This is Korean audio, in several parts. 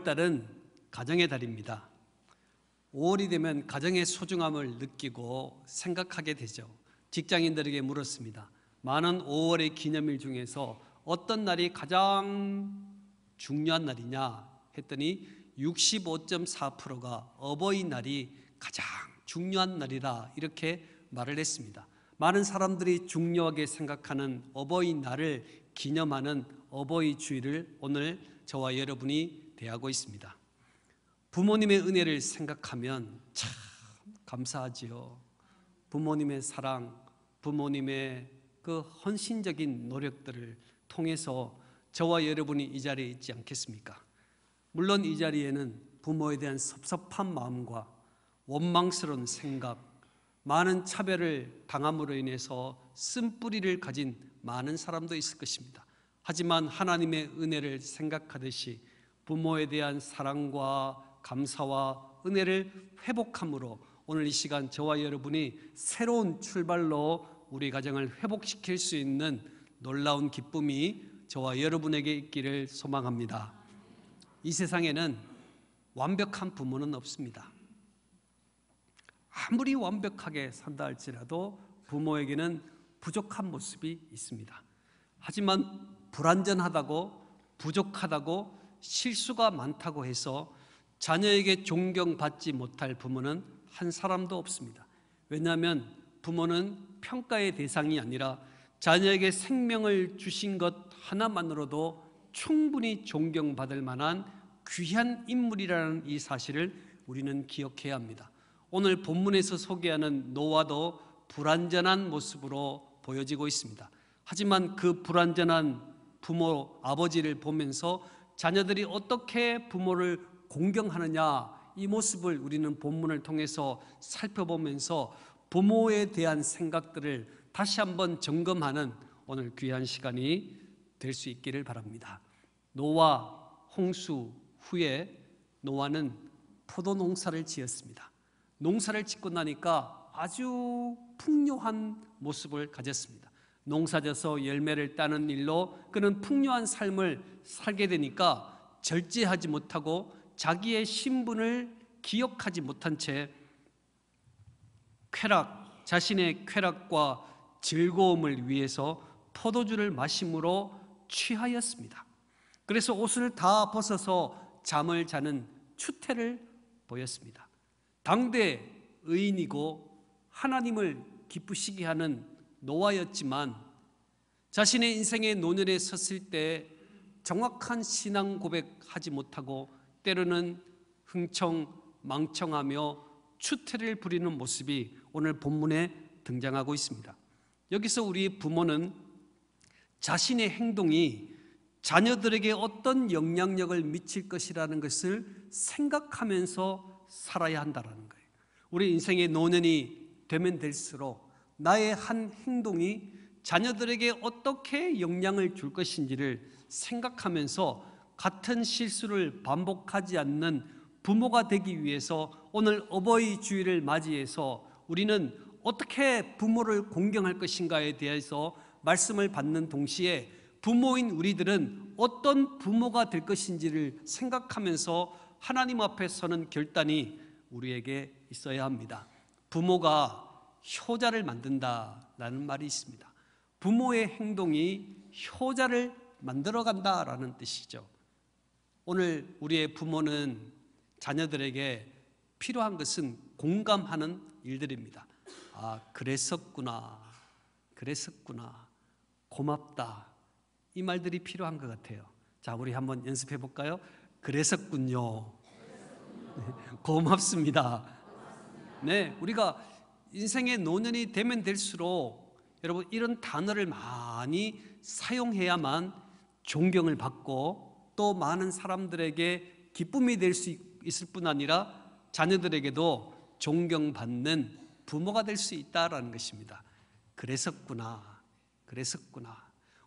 5월 달은 가정의 달입니다. 5월이 되면 가정의 소중함을 느끼고 생각하게 되죠. 직장인들에게 물었습니다. 많은 5월의 기념일 중에서 어떤 날이 가장 중요한 날이냐 했더니 65.4%가 어버이날이 가장 중요한 날이라 이렇게 말을 했습니다. 많은 사람들이 중요하게 생각하는 어버이날을 기념하는 어버이주의를 오늘 저와 여러분이 대하고 있습니다. 부모님의 은혜를 생각하면 참 감사하지요. 부모님의 사랑, 부모님의 그 헌신적인 노력들을 통해서 저와 여러분이 이 자리에 있지 않겠습니까? 물론 이 자리에는 부모에 대한 섭섭한 마음과 원망스러운 생각, 많은 차별을 당함으로 인해서 쓴뿌리를 가진 많은 사람도 있을 것입니다. 하지만 하나님의 은혜를 생각하듯이 부모에 대한 사랑과 감사와 은혜를 회복함으로 오늘 이 시간 저와 여러분이 새로운 출발로 우리 가정을 회복시킬 수 있는 놀라운 기쁨이 저와 여러분에게 있기를 소망합니다. 이 세상에는 완벽한 부모는 없습니다. 아무리 완벽하게 산다 할지라도 부모에게는 부족한 모습이 있습니다. 하지만 불완전하다고 부족하다고 실수가 많다고 해서 자녀에게 존경받지 못할 부모는 한 사람도 없습니다. 왜냐하면 부모는 평가의 대상이 아니라 자녀에게 생명을 주신 것 하나만으로도 충분히 존경받을 만한 귀한 인물이라는 이 사실을 우리는 기억해야 합니다. 오늘 본문에서 소개하는 노아도 불완전한 모습으로 보여지고 있습니다. 하지만 그 불완전한 부모 아버지를 보면서 자녀들이 어떻게 부모를 공경하느냐 이 모습을 우리는 본문을 통해서 살펴보면서 부모에 대한 생각들을 다시 한번 점검하는 오늘 귀한 시간이 될 수 있기를 바랍니다. 노아 홍수 후에 노아는 포도 농사를 지었습니다. 농사를 짓고 나니까 아주 풍요한 모습을 가졌습니다. 농사져서 열매를 따는 일로 그는 풍요한 삶을 살게 되니까 절제하지 못하고 자기의 신분을 기억하지 못한 채 쾌락, 자신의 쾌락과 즐거움을 위해서 포도주를 마심으로 취하였습니다. 그래서 옷을 다 벗어서 잠을 자는 추태를 보였습니다. 당대 의인이고 하나님을 기쁘시게 하는 노아였지만 자신의 인생의 노년에 섰을 때 정확한 신앙 고백하지 못하고 때로는 흥청 망청하며 추태를 부리는 모습이 오늘 본문에 등장하고 있습니다. 여기서 우리 부모는 자신의 행동이 자녀들에게 어떤 영향력을 미칠 것이라는 것을 생각하면서 살아야 한다는 거예요. 우리 인생의 노년이 되면 될수록 나의 한 행동이 자녀들에게 어떻게 영향을 줄 것인지를 생각하면서 같은 실수를 반복하지 않는 부모가 되기 위해서 오늘 어버이 주일을 맞이해서 우리는 어떻게 부모를 공경할 것인가에 대해서 말씀을 받는 동시에 부모인 우리들은 어떤 부모가 될 것인지를 생각하면서 하나님 앞에 서는 결단이 우리에게 있어야 합니다. 부모가 효자를 만든다라는 말이 있습니다. 부모의 행동이 효자를 만들어 간다라는 뜻이죠. 오늘 우리의 부모는 자녀들에게 필요한 것은 공감하는 일들입니다. 아, 그랬었구나. 그랬었구나. 고맙다. 이 말들이 필요한 것 같아요. 자, 우리 한번 연습해 볼까요? 그랬었군요. 고맙습니다. 네, 우리가 인생의 노년이 되면 될수록 여러분 이런 단어를 많이 사용해야만 존경을 받고 또 많은 사람들에게 기쁨이 될 수 있을 뿐 아니라 자녀들에게도 존경받는 부모가 될 수 있다라는 것입니다. 그랬었구나. 그랬었구나.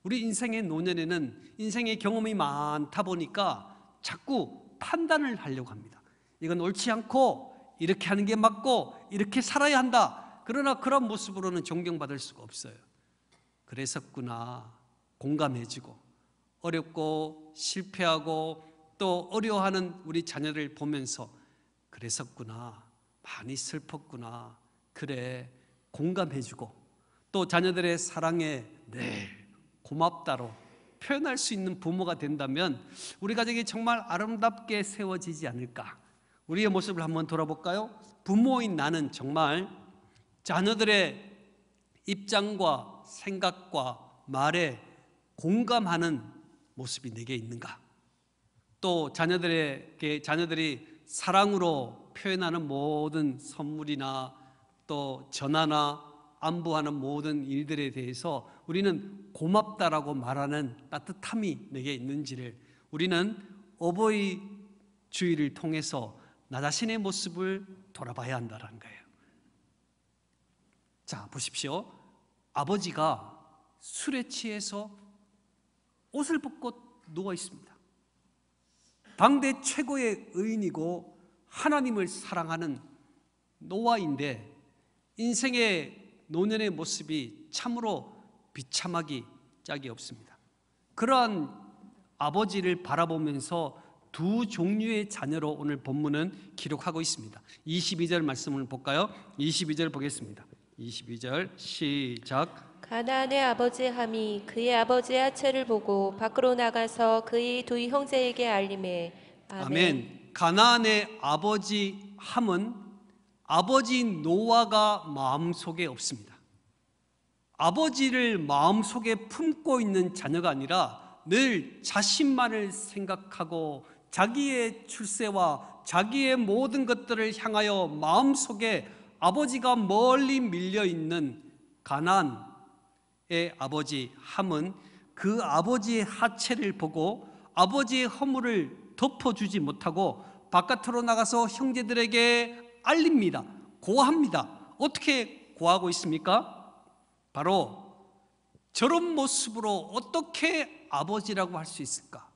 우리 인생의 노년에는 인생의 경험이 많다 보니까 자꾸 판단을 하려고 합니다. 이건 옳지 않고 이렇게 하는 게 맞고 이렇게 살아야 한다. 그러나 그런 모습으로는 존경받을 수가 없어요. 그랬었구나. 공감해주고 어렵고 실패하고 또 어려워하는 우리 자녀를 보면서 그랬었구나. 많이 슬펐구나. 그래. 공감해주고 또 자녀들의 사랑에 네. 고맙다로 표현할 수 있는 부모가 된다면 우리 가정이 정말 아름답게 세워지지 않을까. 우리의 모습을 한번 돌아볼까요? 부모인 나는 정말 자녀들의 입장과 생각과 말에 공감하는 모습이 내게 있는가? 또 자녀들에게 자녀들이 사랑으로 표현하는 모든 선물이나 또 전화나 안부하는 모든 일들에 대해서 우리는 고맙다라고 말하는 따뜻함이 내게 있는지를 우리는 어버이 주의를 통해서 나 자신의 모습을 돌아봐야 한다는 거예요. 자, 보십시오. 아버지가 술에 취해서 옷을 벗고 누워 있습니다. 당대 최고의 의인이고 하나님을 사랑하는 노아인데 인생의 노년의 모습이 참으로 비참하기 짝이 없습니다. 그러한 아버지를 바라보면서 두 종류의 자녀로 오늘 본문은 기록하고 있습니다. 22절 말씀을 볼까요? 22절 보겠습니다. 22절 시작. 가나안의 아버지 함이 그의 아버지 하체를 보고 밖으로 나가서 그의 두 형제에게 알림해 아멘. 아멘. 가나안의 아버지 함은 아버지 노아가 마음속에 없습니다. 아버지를 마음속에 품고 있는 자녀가 아니라 늘 자신만을 생각하고 자기의 출세와 자기의 모든 것들을 향하여 마음속에 아버지가 멀리 밀려 있는 가난의 아버지 함은 그 아버지의 하체를 보고 아버지의 허물을 덮어주지 못하고 바깥으로 나가서 형제들에게 알립니다. 고합니다. 어떻게 고하고 있습니까? 바로 저런 모습으로 어떻게 아버지라고 할 수 있을까?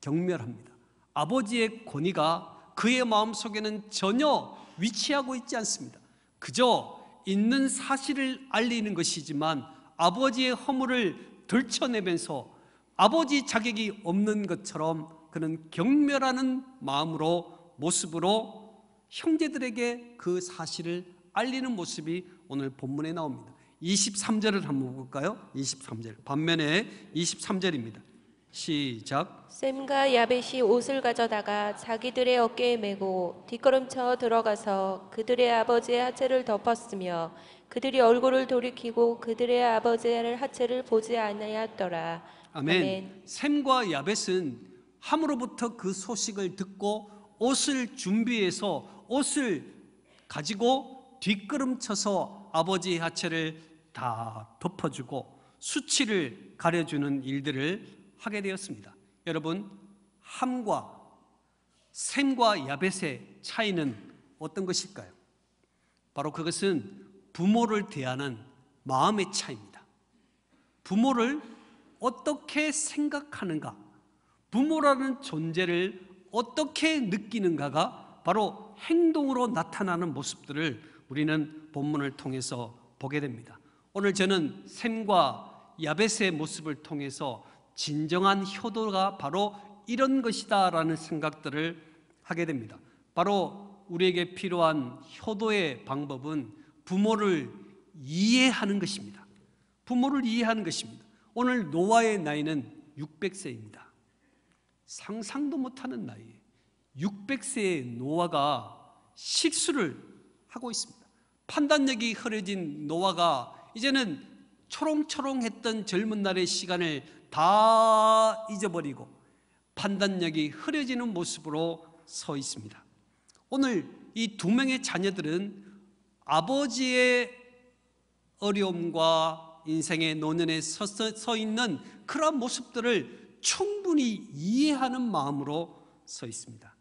경멸합니다. 아버지의 권위가 그의 마음속에는 전혀 위치하고 있지 않습니다. 그저 있는 사실을 알리는 것이지만 아버지의 허물을 들춰내면서 아버지 자격이 없는 것처럼 그는 경멸하는 마음으로 모습으로 형제들에게 그 사실을 알리는 모습이 오늘 본문에 나옵니다. 23절을 한번 볼까요? 23절. 반면에 23절입니다. 시작. 샘과 야벳이 옷을 가져다가 자기들의 어깨에 메고 뒷걸음쳐 들어가서 그들의 아버지의 하체를 덮었으며 그들이 얼굴을 돌이키고 그들의 아버지의 하체를 보지 않아더라 아멘. 아멘. 샘과 야벳은 함으로부터 그 소식을 듣고 옷을 준비해서 옷을 가지고 뒷걸음쳐서 아버지의 하체를 다 덮어주고 수치를 가려주는 일들을 하게 되었습니다. 여러분, 함과 샘과 야벳의 차이는 어떤 것일까요? 바로 그것은 부모를 대하는 마음의 차이입니다. 부모를 어떻게 생각하는가, 부모라는 존재를 어떻게 느끼는가가 바로 행동으로 나타나는 모습들을 우리는 본문을 통해서 보게 됩니다. 오늘 저는 샘과 야벳의 모습을 통해서 진정한 효도가 바로 이런 것이다라는 생각들을 하게 됩니다. 바로 우리에게 필요한 효도의 방법은 부모를 이해하는 것입니다. 부모를 이해하는 것입니다. 오늘 노아의 나이는 600세입니다. 상상도 못하는 나이에 600세의 노아가 실수를 하고 있습니다. 판단력이 흐려진 노아가 이제는 초롱초롱했던 젊은 날의 시간을 다 잊어버리고 판단력이 흐려지는 모습으로 서 있습니다. 오늘 이 두 명의 자녀들은 아버지의 어려움과 인생의 노년에 서, 있는 그런 모습들을 충분히 이해하는 마음으로 서 있습니다.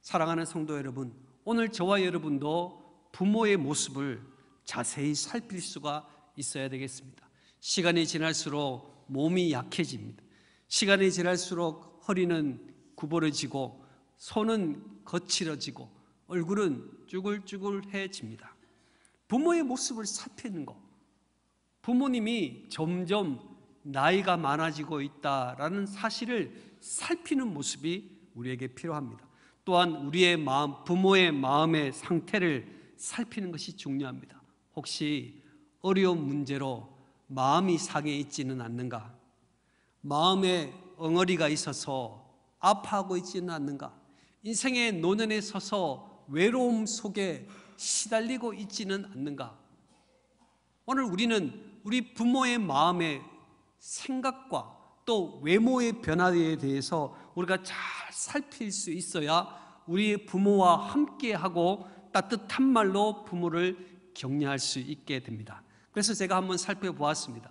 사랑하는 성도 여러분, 오늘 저와 여러분도 부모의 모습을 자세히 살필 수가 있어야 되겠습니다. 시간이 지날수록 몸이 약해집니다. 시간이 지날수록 허리는 구부러지고 손은 거칠어지고 얼굴은 쭈글쭈글해집니다. 부모의 모습을 살피는 것. 부모님이 점점 나이가 많아지고 있다라는 사실을 살피는 모습이 우리에게 필요합니다. 또한 우리의 마음, 부모의 마음의 상태를 살피는 것이 중요합니다. 혹시 어려운 문제로 마음이 상해 있지는 않는가? 마음에 엉어리가 있어서 아파하고 있지는 않는가? 인생의 노년에 서서 외로움 속에 시달리고 있지는 않는가? 오늘 우리는 우리 부모의 마음의 생각과 또 외모의 변화에 대해서 우리가 잘 살필 수 있어야 우리의 부모와 함께하고 따뜻한 말로 부모를 격려할 수 있게 됩니다. 그래서 제가 한번 살펴보았습니다.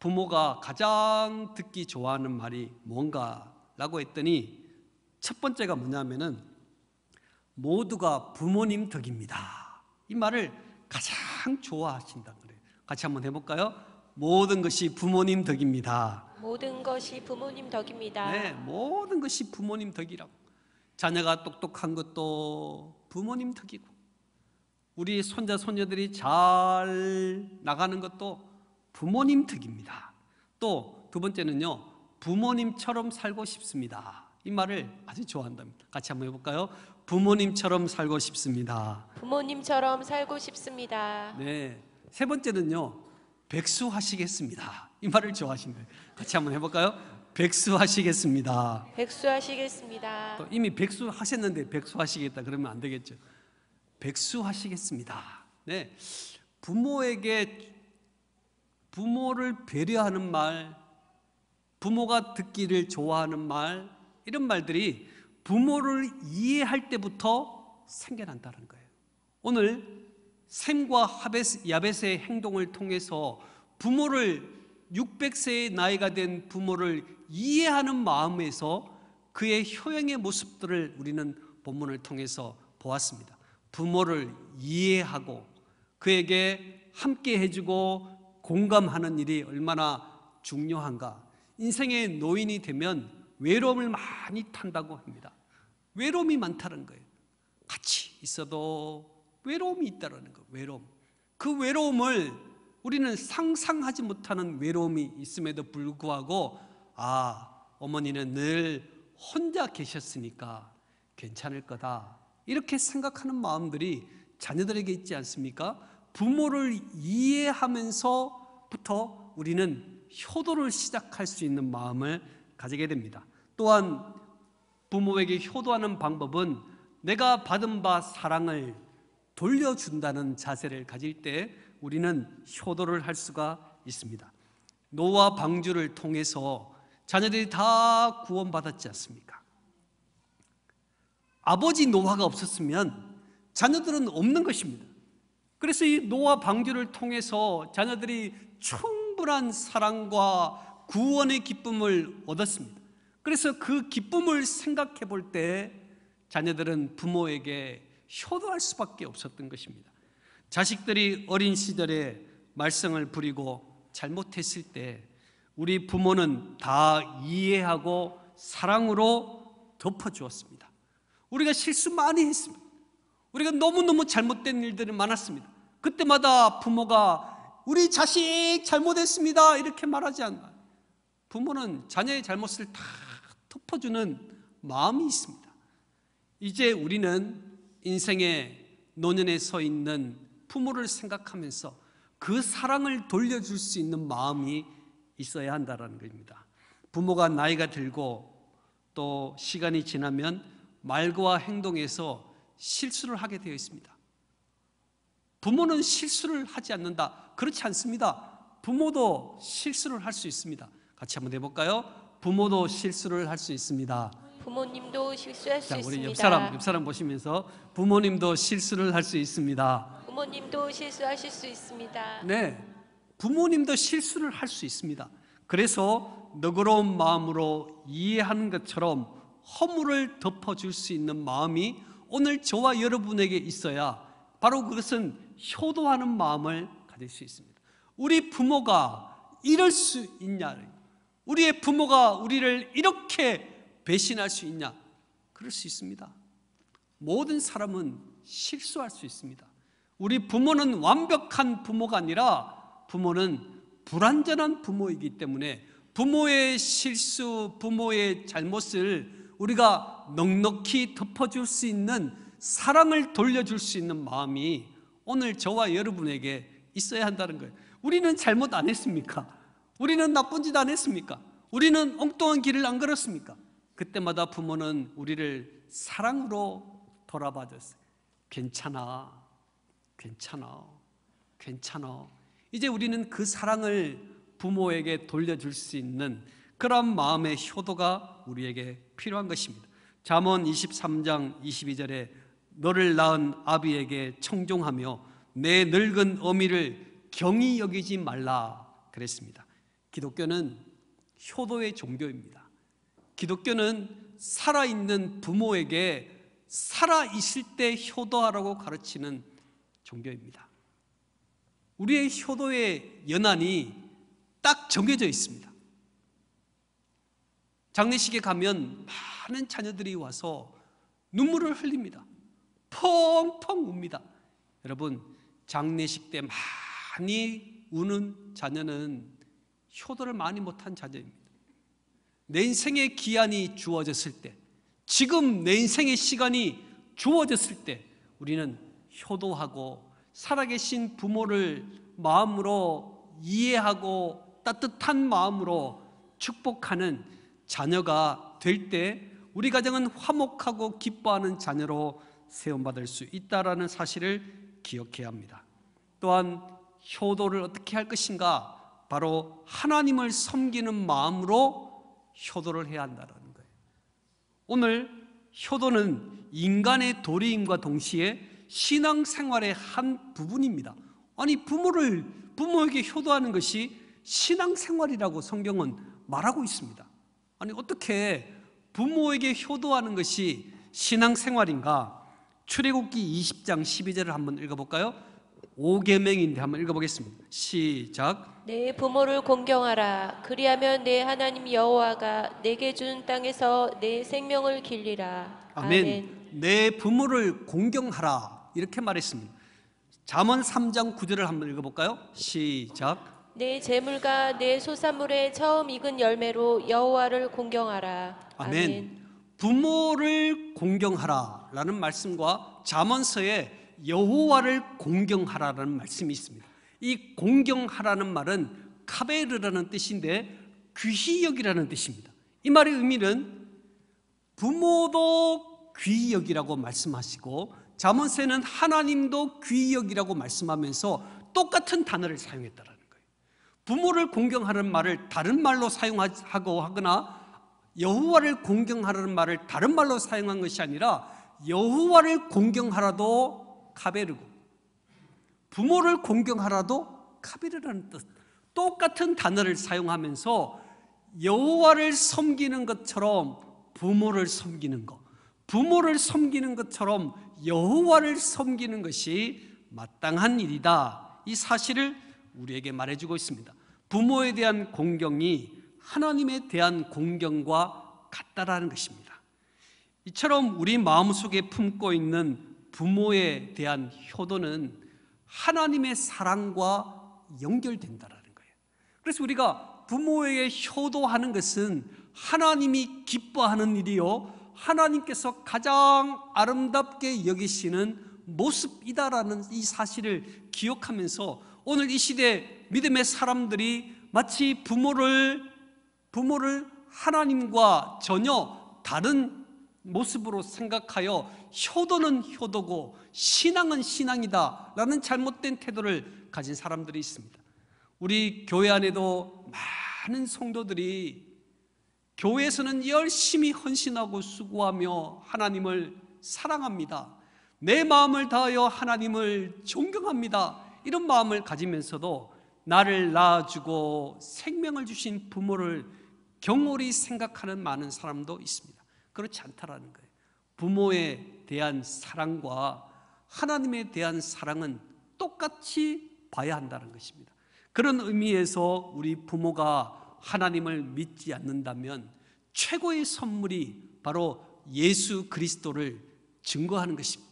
부모가 가장 듣기 좋아하는 말이 뭔가라고 했더니 첫 번째가 뭐냐면은 모두가 부모님 덕입니다. 이 말을 가장 좋아하신다 그래요. 같이 한번 해볼까요? 모든 것이 부모님 덕입니다. 모든 것이 부모님 덕입니다. 네, 모든 것이 부모님 덕이라고. 자녀가 똑똑한 것도 부모님 덕이고, 우리 손자 손녀들이 잘 나가는 것도 부모님 덕입니다. 또 두 번째는요. 부모님처럼 살고 싶습니다. 이 말을 아주 좋아한답니다. 같이 한번 해볼까요? 부모님처럼 살고 싶습니다. 부모님처럼 살고 싶습니다. 네. 세 번째는요. 백수하시겠습니다. 이 말을 좋아하시는 같이 한번 해볼까요? 백수하시겠습니다. 백수하시겠습니다. 이미 백수하셨는데 백수하시겠다 그러면 안 되겠죠. 백수하시겠습니다. 네. 부모에게 부모를 배려하는 말, 부모가 듣기를 좋아하는 말, 이런 말들이 부모를 이해할 때부터 생겨난다는 거예요. 오늘 샘과 하베스, 야벳의 행동을 통해서 부모를 600세의 나이가 된 부모를 이해하는 마음에서 그의 효행의 모습들을 우리는 본문을 통해서 보았습니다. 부모를 이해하고 그에게 함께 해주고 공감하는 일이 얼마나 중요한가. 인생의 노인이 되면 외로움을 많이 탄다고 합니다. 외로움이 많다는 거예요. 같이 있어도 외로움이 있다는 거. 외로움. 그 외로움을 우리는 상상하지 못하는 외로움이 있음에도 불구하고 아 어머니는 늘 혼자 계셨으니까 괜찮을 거다 이렇게 생각하는 마음들이 자녀들에게 있지 않습니까? 부모를 이해하면서부터 우리는 효도를 시작할 수 있는 마음을 가지게 됩니다. 또한 부모에게 효도하는 방법은 내가 받은 바 사랑을 돌려준다는 자세를 가질 때 우리는 효도를 할 수가 있습니다. 노와 방주를 통해서 자녀들이 다 구원받았지 않습니까? 아버지 노화가 없었으면 자녀들은 없는 것입니다. 그래서 이 노아 방주를 통해서 자녀들이 충분한 사랑과 구원의 기쁨을 얻었습니다. 그래서 그 기쁨을 생각해 볼 때 자녀들은 부모에게 효도할 수밖에 없었던 것입니다. 자식들이 어린 시절에 말썽을 부리고 잘못했을 때 우리 부모는 다 이해하고 사랑으로 덮어주었습니다. 우리가 실수 많이 했습니다. 우리가 너무너무 잘못된 일들이 많았습니다. 그때마다 부모가 우리 자식 잘못했습니다. 이렇게 말하지 않나. 부모는 자녀의 잘못을 다 덮어주는 마음이 있습니다. 이제 우리는 인생의 노년에 서 있는 부모를 생각하면서 그 사랑을 돌려줄 수 있는 마음이 있어야 한다는 겁니다. 부모가 나이가 들고 또 시간이 지나면 말과 행동에서 실수를 하게 되어 있습니다. 부모는 실수를 하지 않는다. 그렇지 않습니다. 부모도 실수를 할 수 있습니다. 같이 한번 해볼까요? 부모도 실수를 할 수 있습니다. 부모님도 실수할 수 있습니다. 옆 사람, 옆 사람 보시면서 부모님도 실수를 할 수 있습니다. 부모님도 실수하실 수 있습니다. 네, 부모님도 실수를 할 수 있습니다. 그래서 너그러운 마음으로 이해하는 것처럼 허물을 덮어줄 수 있는 마음이 오늘 저와 여러분에게 있어야 바로 그것은 효도하는 마음을 가질 수 있습니다. 우리 부모가 이럴 수 있냐? 우리의 부모가 우리를 이렇게 배신할 수 있냐? 그럴 수 있습니다. 모든 사람은 실수할 수 있습니다. 우리 부모는 완벽한 부모가 아니라 부모는 불완전한 부모이기 때문에 부모의 실수, 부모의 잘못을 우리가 넉넉히 덮어줄 수 있는 사랑을 돌려줄 수 있는 마음이 오늘 저와 여러분에게 있어야 한다는 거예요 우리는 잘못 안 했습니까? 우리는 나쁜 짓 안 했습니까? 우리는 엉뚱한 길을 안 걸었습니까? 그때마다 부모는 우리를 사랑으로 돌아봐줬어요 괜찮아 괜찮아 괜찮아 이제 우리는 그 사랑을 부모에게 돌려줄 수 있는 그런 마음의 효도가 우리에게 필요한 것입니다. 잠언 23장 22절에 너를 낳은 아비에게 청종하며 내 늙은 어미를 경히 여기지 말라 그랬습니다. 기독교는 효도의 종교입니다. 기독교는 살아있는 부모에게 살아있을 때 효도하라고 가르치는 종교입니다. 우리의 효도의 연한이 딱 정해져 있습니다. 장례식에 가면 많은 자녀들이 와서 눈물을 흘립니다. 펑펑 웁니다. 여러분, 장례식 때 많이 우는 자녀는 효도를 많이 못한 자녀입니다. 내 인생의 기한이 주어졌을 때, 지금 내 인생의 시간이 주어졌을 때, 우리는 효도하고 살아계신 부모를 마음으로 이해하고 따뜻한 마음으로 축복하는 자녀가 될 때 우리 가정은 화목하고 기뻐하는 자녀로 세움받을 수 있다라는 사실을 기억해야 합니다. 또한 효도를 어떻게 할 것인가? 바로 하나님을 섬기는 마음으로 효도를 해야 한다는 거예요. 오늘 효도는 인간의 도리임과 동시에 신앙생활의 한 부분입니다. 아니 부모를 부모에게 효도하는 것이 신앙생활이라고 성경은 말하고 있습니다. 아니 어떻게 부모에게 효도하는 것이 신앙생활인가? 출애굽기 20장 12절을 한번 읽어볼까요? 5계명인데 한번 읽어보겠습니다 시작 내 부모를 공경하라 그리하면 내 하나님 여호와가 내게 준 땅에서 내 생명을 길리라 아멘, 아멘. 내 부모를 공경하라 이렇게 말했습니다 잠언 3장 9절을 한번 읽어볼까요? 시작 내 네 재물과 내 네 소산물의 처음 익은 열매로 여호와를 공경하라. 아멘. 아멘. 부모를 공경하라라는 말씀과 잠언서에 여호와를 공경하라라는 말씀이 있습니다. 이 공경하라는 말은 카베르라는 뜻인데 귀히 여기라는 뜻입니다. 이 말의 의미는 부모도 귀히 여기라고 말씀하시고 잠언서는 하나님도 귀히 여기라고 말씀하면서 똑같은 단어를 사용했더라. 부모를 공경하는 말을 다른 말로 사용하고 하거나 여호와를 공경하라는 말을 다른 말로 사용한 것이 아니라 여호와를 공경하라도 카베르고 부모를 공경하라도 카베르라는 뜻 똑같은 단어를 사용하면서 여호와를 섬기는 것처럼 부모를 섬기는 것 부모를 섬기는 것처럼 여호와를 섬기는 것이 마땅한 일이다 이 사실을 우리에게 말해주고 있습니다. 부모에 대한 공경이 하나님에 대한 공경과 같다라는 것입니다. 이처럼 우리 마음속에 품고 있는 부모에 대한 효도는 하나님의 사랑과 연결된다라는 거예요. 그래서 우리가 부모에게 효도하는 것은 하나님이 기뻐하는 일이요. 하나님께서 가장 아름답게 여기시는 모습이다라는 이 사실을 기억하면서 오늘 이 시대 믿음의 사람들이 마치 부모를 부모를 하나님과 전혀 다른 모습으로 생각하여 효도는 효도고 신앙은 신앙이다 라는 잘못된 태도를 가진 사람들이 있습니다 우리 교회 안에도 많은 성도들이 교회에서는 열심히 헌신하고 수고하며 하나님을 사랑합니다 내 마음을 다하여 하나님을 존경합니다 이런 마음을 가지면서도 나를 낳아주고 생명을 주신 부모를 경홀히 생각하는 많은 사람도 있습니다. 그렇지 않다라는 거예요. 부모에 대한 사랑과 하나님에 대한 사랑은 똑같이 봐야 한다는 것입니다. 그런 의미에서 우리 부모가 하나님을 믿지 않는다면 최고의 선물이 바로 예수 그리스도를 증거하는 것입니다.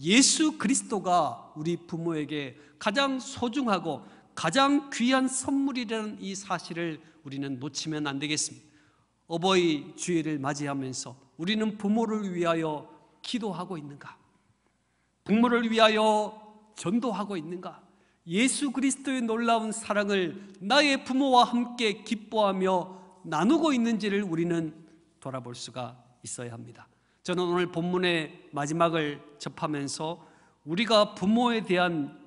예수 그리스도가 우리 부모에게 가장 소중하고 가장 귀한 선물이라는 이 사실을 우리는 놓치면 안 되겠습니다. 어버이 주일을 맞이하면서 우리는 부모를 위하여 기도하고 있는가? 부모를 위하여 전도하고 있는가? 예수 그리스도의 놀라운 사랑을 나의 부모와 함께 기뻐하며 나누고 있는지를 우리는 돌아볼 수가 있어야 합니다. 저는 오늘 본문의 마지막을 접하면서 우리가 부모에 대한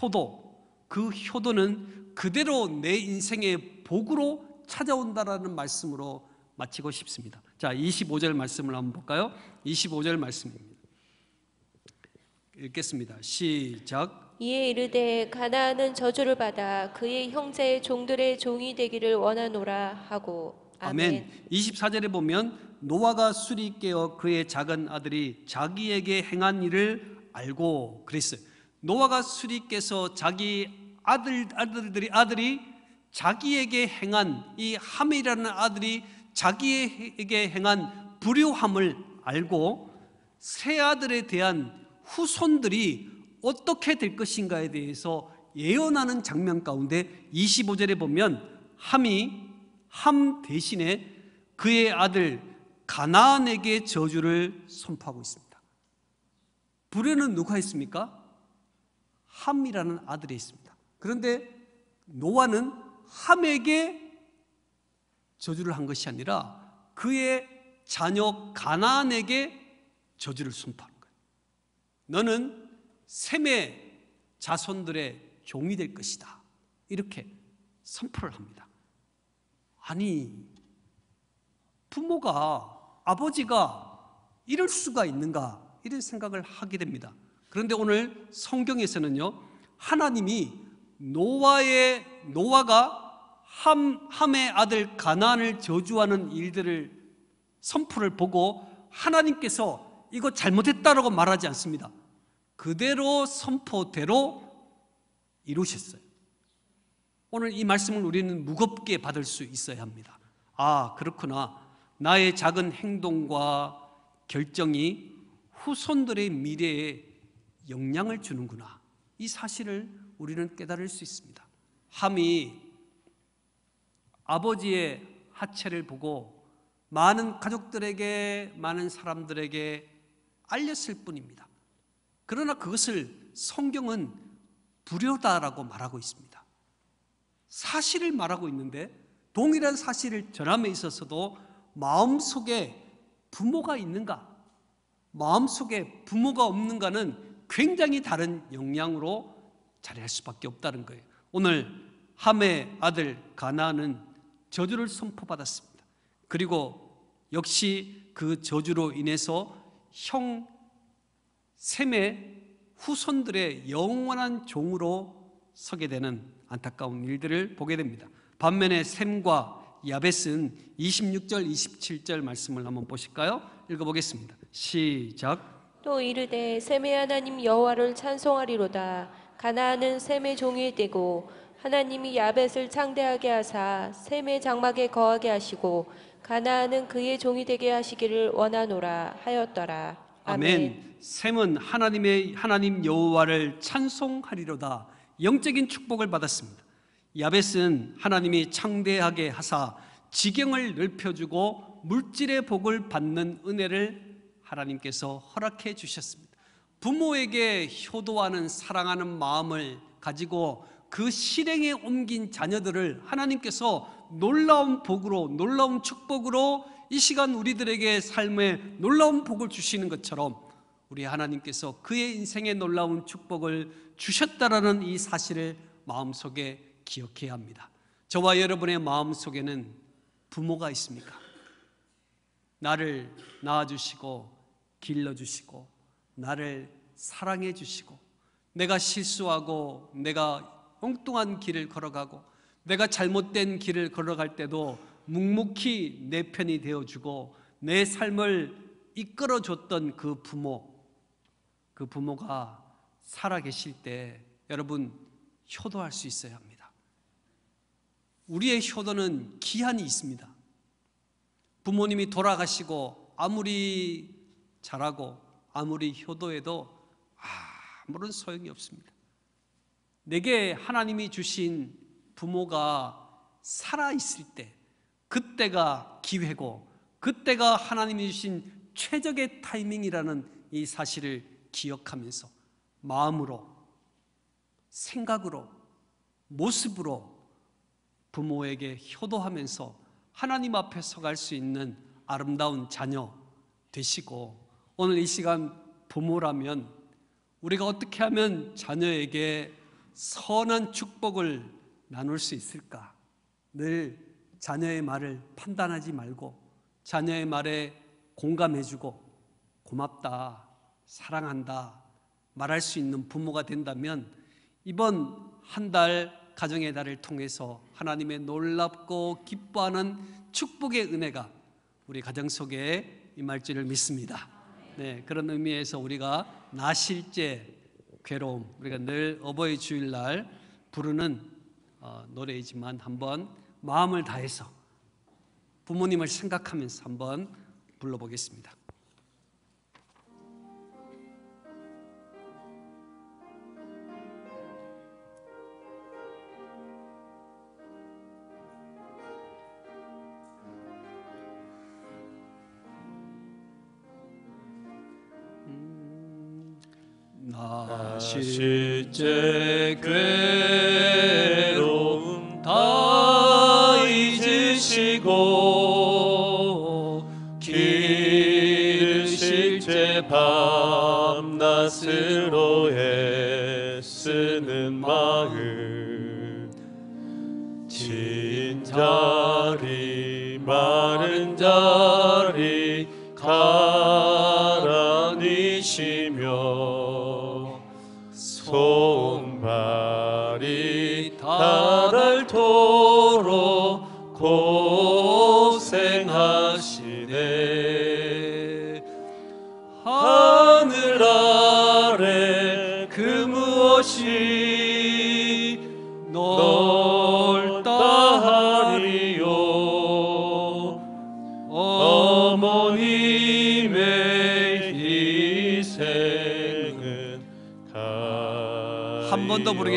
효도, 그 효도는 그대로 내 인생의 복으로 찾아온다라는 말씀으로 마치고 싶습니다. 자, 25절 말씀을 한번 볼까요? 25절 말씀입니다. 읽겠습니다. 시작. 이에 이르되 가나안은 저주를 받아 그의 형제의 종들의 종이 되기를 원하노라 하고 아멘. 아멘. 24절에 보면 노아가 술이 깨어 그의 작은 아들이 자기에게 행한 일을 알고 그랬어요. 노아가 술이 깨서 자기 아들 아들들이 아들이 자기에게 행한 이 함이라는 아들이 자기에게 행한 불효함을 알고 새 아들에 대한 후손들이 어떻게 될 것인가에 대해서 예언하는 장면 가운데 25절에 보면 함이 함 대신에 그의 아들 가나안에게 저주를 선포하고 있습니다. 불에는 누가 있습니까? 함이라는 아들이 있습니다. 그런데 노아는 함에게 저주를 한 것이 아니라 그의 자녀 가나안에게 저주를 선포하는 거예요. 너는 셈의 자손들의 종이 될 것이다. 이렇게 선포를 합니다. 아니 부모가 아버지가 이럴 수가 있는가 이런 생각을 하게 됩니다. 그런데 오늘 성경에서는요 하나님이 노아의 노아가 함 함의 아들 가나을 저주하는 일들을 선포를 보고 하나님께서 이거 잘못했다라고 말하지 않습니다. 그대로 선포대로 이루셨어요. 오늘 이 말씀을 우리는 무겁게 받을 수 있어야 합니다. 아, 그렇구나. 나의 작은 행동과 결정이 후손들의 미래에 영향을 주는구나. 이 사실을 우리는 깨달을 수 있습니다. 함이 아버지의 하체를 보고 많은 가족들에게, 많은 사람들에게 알렸을 뿐입니다. 그러나 그것을 성경은 불효다라고 말하고 있습니다. 사실을 말하고 있는데 동일한 사실을 전함에 있어서도 마음속에 부모가 있는가, 마음속에 부모가 없는가는 굉장히 다른 영향으로 자리할 수밖에 없다는 거예요. 오늘 함의 아들 가나는 저주를 선포받았습니다. 그리고 역시 그 저주로 인해서 형 셈의 후손들의 영원한 종으로 서게 되는 안타까운 일들을 보게 됩니다. 반면에 셈과 야벳은 26절 27절 말씀을 한번 보실까요? 읽어보겠습니다. 시작. 또 이르되 셈의 하나님 여호와를 찬송하리로다. 가나안은 셈의 종일 되고 하나님이 야벳을 창대하게 하사 셈의 장막에 거하게 하시고 가나안은 그의 종이 되게 하시기를 원하노라 하였더라. 아멘. 아멘. 셈은 하나님의 하나님 여호와를 찬송하리로다. 영적인 축복을 받았습니다. 야벳은 하나님이 창대하게 하사 지경을 넓혀주고 물질의 복을 받는 은혜를 하나님께서 허락해 주셨습니다. 부모에게 효도하는 사랑하는 마음을 가지고 그 실행에 옮긴 자녀들을 하나님께서 놀라운 복으로 놀라운 축복으로 이 시간 우리들에게 삶에 놀라운 복을 주시는 것처럼 우리 하나님께서 그의 인생에 놀라운 축복을 주셨다라는 이 사실을 마음속에 기억해야 합니다. 저와 여러분의 마음 속에는 부모가 있습니까? 나를 낳아주시고, 길러주시고, 나를 사랑해주시고, 내가 실수하고, 내가 엉뚱한 길을 걸어가고, 내가 잘못된 길을 걸어갈 때도 묵묵히 내 편이 되어주고, 내 삶을 이끌어줬던 그 부모, 그 부모가 살아계실 때 여러분 효도할 수 있어야 합니다. 우리의 효도는 기한이 있습니다. 부모님이 돌아가시고 아무리 잘하고 아무리 효도해도 아무런 소용이 없습니다. 내게 하나님이 주신 부모가 살아있을 때 그때가 기회고 그때가 하나님이 주신 최적의 타이밍이라는 이 사실을 기억하면서 마음으로 생각으로 모습으로 부모에게 효도하면서 하나님 앞에 서갈 수 있는 아름다운 자녀 되시고 오늘 이 시간 부모라면 우리가 어떻게 하면 자녀에게 선한 축복을 나눌 수 있을까? 늘 자녀의 말을 판단하지 말고 자녀의 말에 공감해주고 고맙다, 사랑한다 말할 수 있는 부모가 된다면 이번 한달 가정의 달을 통해서 하나님의 놀랍고 기뻐하는 축복의 은혜가 우리 가정 속에 임할지를 믿습니다. 네, 그런 의미에서 우리가 나실제 괴로움 우리가 늘 어버이 주일날 부르는 어, 노래이지만 한번 마음을 다해서 부모님을 생각하면서 한번 불러보겠습니다. 실제 괴로움 다 잊으시고 길 실제 밤낮으로 애쓰는 마음 진자리 마른 자리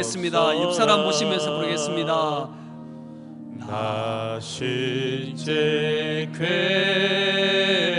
부르겠습니다. 옆사람 보시면서 부르겠습니다. 다시 제괴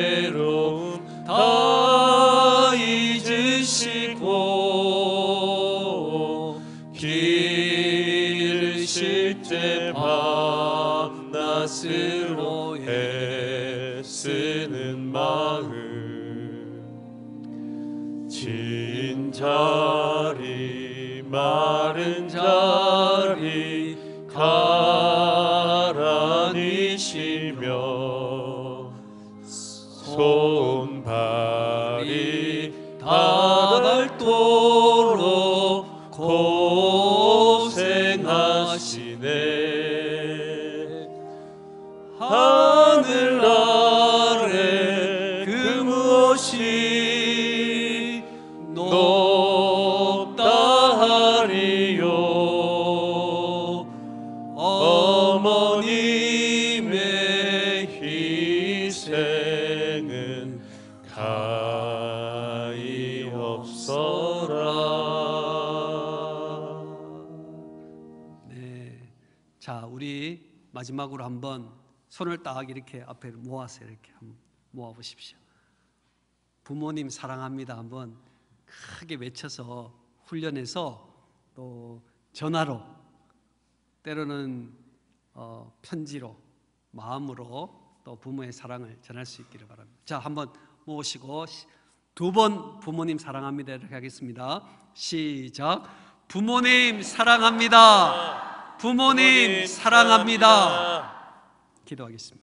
마지막으로 한번 손을 딱 이렇게 앞에 모아서 이렇게 한번 모아 보십시오. 부모님 사랑합니다 한번 크게 외쳐서 훈련해서 또 전화로 때로는 어, 편지로 마음으로 또 부모의 사랑을 전할 수 있기를 바랍니다. 자, 한번 모시고 두 번 부모님 사랑합니다 이렇게 하겠습니다. 시작. 부모님 사랑합니다. 부모님, 부모님 사랑합니다. 사랑합니다. 기도하겠습니다.